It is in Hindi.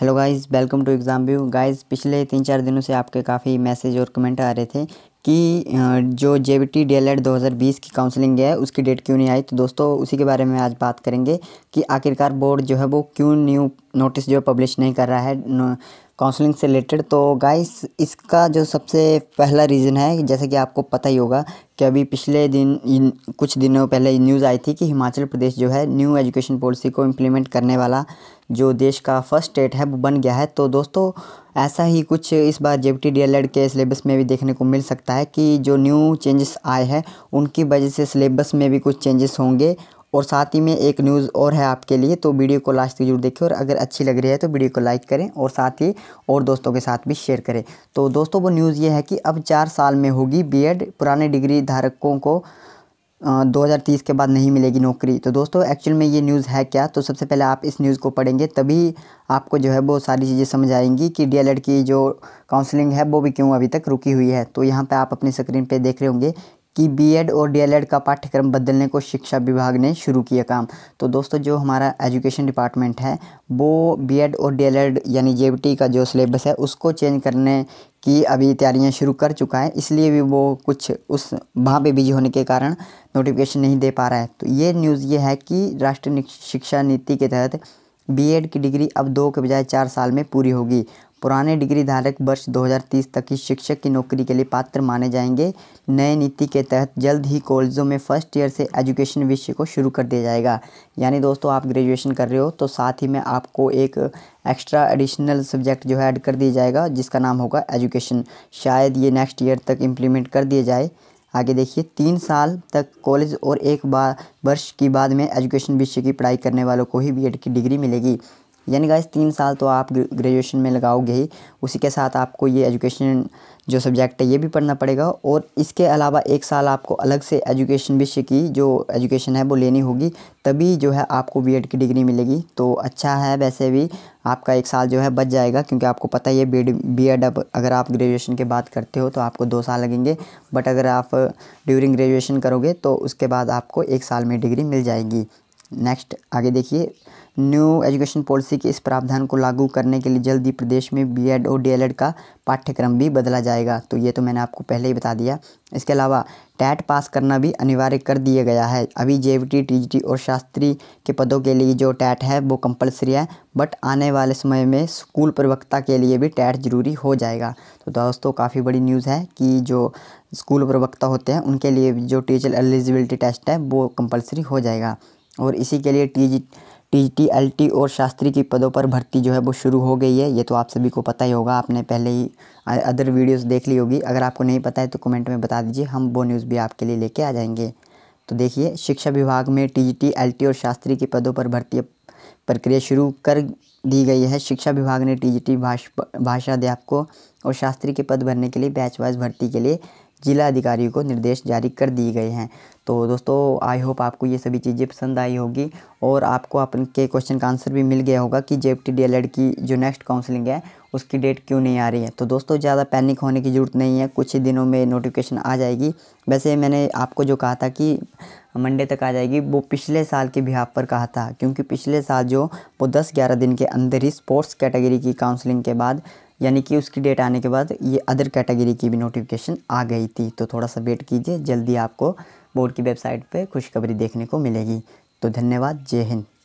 hello guys welcome to exam view guys पिछले तीन चार दिनों से आपके काफ़ी मैसेज और कमेंट आ रहे थे कि जो J B T D L Ed दो हज़ार बीस की काउंसलिंग है उसकी डेट क्यों नहीं आई तो दोस्तों उसी के बारे में आज बात करेंगे कि आखिरकार बोर्ड जो है वो क्यों न्यू नोटिस जो है पब्लिश नहीं कर रहा है काउंसलिंग से रिलेटेड तो गाइस इसका जो सबसे पहला रीज़न है जैसे कि आपको पता ही होगा कि अभी पिछले दिन इन कुछ दिनों पहले न्यूज़ आई थी कि हिमाचल प्रदेश जो है न्यू एजुकेशन पॉलिसी को इम्प्लीमेंट करने वाला जो देश का फर्स्ट स्टेट है वो बन गया है तो दोस्तों ऐसा ही कुछ इस बार जे डी एल के सिलेबस में भी देखने को मिल सकता है कि जो न्यू चेंजेस आए हैं उनकी वजह से सिलेबस में भी कुछ चेंजेस होंगे और साथ ही में एक न्यूज़ और है आपके लिए तो वीडियो को लास्ट तक जरूर देखें और अगर अच्छी लग रही है तो वीडियो को लाइक करें और साथ ही और दोस्तों के साथ भी शेयर करें तो दोस्तों वो न्यूज़ ये है कि अब चार साल में होगी बीएड पुराने डिग्री धारकों को 2030 के बाद नहीं मिलेगी नौकरी तो दोस्तों एक्चुअल में ये न्यूज़ है क्या तो सबसे पहले आप इस न्यूज़ को पढ़ेंगे तभी आपको जो है वो सारी चीज़ें समझ आएंगी कि डी की जो काउंसलिंग है वो भी क्यों अभी तक रुकी हुई है तो यहाँ पे आप अपनी स्क्रीन पे देख रहे होंगे कि बीएड और डीएलएड का पाठ्यक्रम बदलने को शिक्षा विभाग ने शुरू किया काम तो दोस्तों जो हमारा एजुकेशन डिपार्टमेंट है वो बीएड और डीएलएड यानी जेबीटी का जो सिलेबस है उसको चेंज करने की अभी तैयारियां शुरू कर चुका है इसलिए भी वो कुछ उस वहाँ पे बिजी होने के कारण नोटिफिकेशन नहीं दे पा रहा है तो ये न्यूज़ ये है कि राष्ट्रीय शिक्षा नीति के तहत बीएड की डिग्री अब दो के बजाय चार साल में पूरी होगी पुराने डिग्री धारक वर्ष 2030 तक ही शिक्षक की नौकरी के लिए पात्र माने जाएंगे नए नीति के तहत जल्द ही कॉलेजों में फर्स्ट ईयर से एजुकेशन विषय को शुरू कर दिया जाएगा यानी दोस्तों आप ग्रेजुएशन कर रहे हो तो साथ ही में आपको एक एक्स्ट्रा एडिशनल सब्जेक्ट जो है ऐड कर दिया जाएगा जिसका नाम होगा एजुकेशन शायद ये नेक्स्ट ईयर तक इम्प्लीमेंट कर दिया जाए आगे देखिए तीन साल तक कॉलेज और एक बार वर्ष की बाद में एजुकेशन विषय की पढ़ाई करने वालों को ही बी की डिग्री मिलेगी यानी गाइस तीन साल तो आप ग्रेजुएशन में लगाओगे ही उसी के साथ आपको ये एजुकेशन जो सब्जेक्ट है ये भी पढ़ना पड़ेगा और इसके अलावा एक साल आपको अलग से एजुकेशन विषय की जो एजुकेशन है वो लेनी होगी तभी जो है आपको बी की डिग्री मिलेगी तो अच्छा है वैसे भी आपका एक साल जो है बच जाएगा क्योंकि आपको पता ही है बी बी एड अब अगर आप ग्रेजुएशन के बाद करते हो तो आपको दो साल लगेंगे बट अगर आप ड्यूरिंग ग्रेजुएशन करोगे तो उसके बाद आपको एक साल में डिग्री मिल जाएगी नेक्स्ट आगे देखिए न्यू एजुकेशन पॉलिसी के इस प्रावधान को लागू करने के लिए जल्द ही प्रदेश में बीएड और डीएलएड का पाठ्यक्रम भी बदला जाएगा तो ये तो मैंने आपको पहले ही बता दिया इसके अलावा टैट पास करना भी अनिवार्य कर दिया गया है अभी जे टी और शास्त्री के पदों के लिए जो टैट है वो कंपलसरी है बट आने वाले समय में स्कूल प्रवक्ता के लिए भी टैट ज़रूरी हो जाएगा तो दोस्तों काफ़ी बड़ी न्यूज़ है कि जो स्कूल प्रवक्ता होते हैं उनके लिए जो टीचर एलिजिबिलिटी टेस्ट है वो कंपलसरी हो जाएगा और इसी के लिए T T T L T और शास्त्री की पदों पर भर्ती जो है वो शुरू हो गई है ये तो आप सभी को पता ही होगा आपने पहले ही अदर वीडियोस देख ली होगी अगर आपको नहीं पता है तो कमेंट में बता दीजिए हम वो न्यूज़ भी आपके लिए लेके आ जाएंगे तो देखिए शिक्षा विभाग में टी जी और शास्त्री की पदों पर भर्ती प्रक्रिया शुरू कर दी गई है शिक्षा विभाग ने टी जी भाषा अध्यापकों और शास्त्री के पद भरने के लिए बैच वाइज भर्ती के लिए जिला अधिकारियों को निर्देश जारी कर दिए गए हैं तो दोस्तों आई होप आपको ये सभी चीज़ें पसंद आई होगी और आपको अपन के क्वेश्चन का आंसर भी मिल गया होगा कि जे डीएलएड की जो नेक्स्ट काउंसलिंग है उसकी डेट क्यों नहीं आ रही है तो दोस्तों ज़्यादा पैनिक होने की ज़रूरत नहीं है कुछ ही दिनों में नोटिफिकेशन आ जाएगी वैसे मैंने आपको जो कहा था कि मंडे तक आ जाएगी वो पिछले साल के बिहाफ पर कहा था क्योंकि पिछले साल जो वो दस ग्यारह दिन के अंदर ही स्पोर्ट्स कैटेगरी की काउंसलिंग के बाद यानी कि उसकी डेट आने के बाद ये अदर कैटेगरी की भी नोटिफिकेशन आ गई थी तो थोड़ा सा वेट कीजिए जल्दी आपको बोर्ड की वेबसाइट पे खुशखबरी देखने को मिलेगी तो धन्यवाद जय हिंद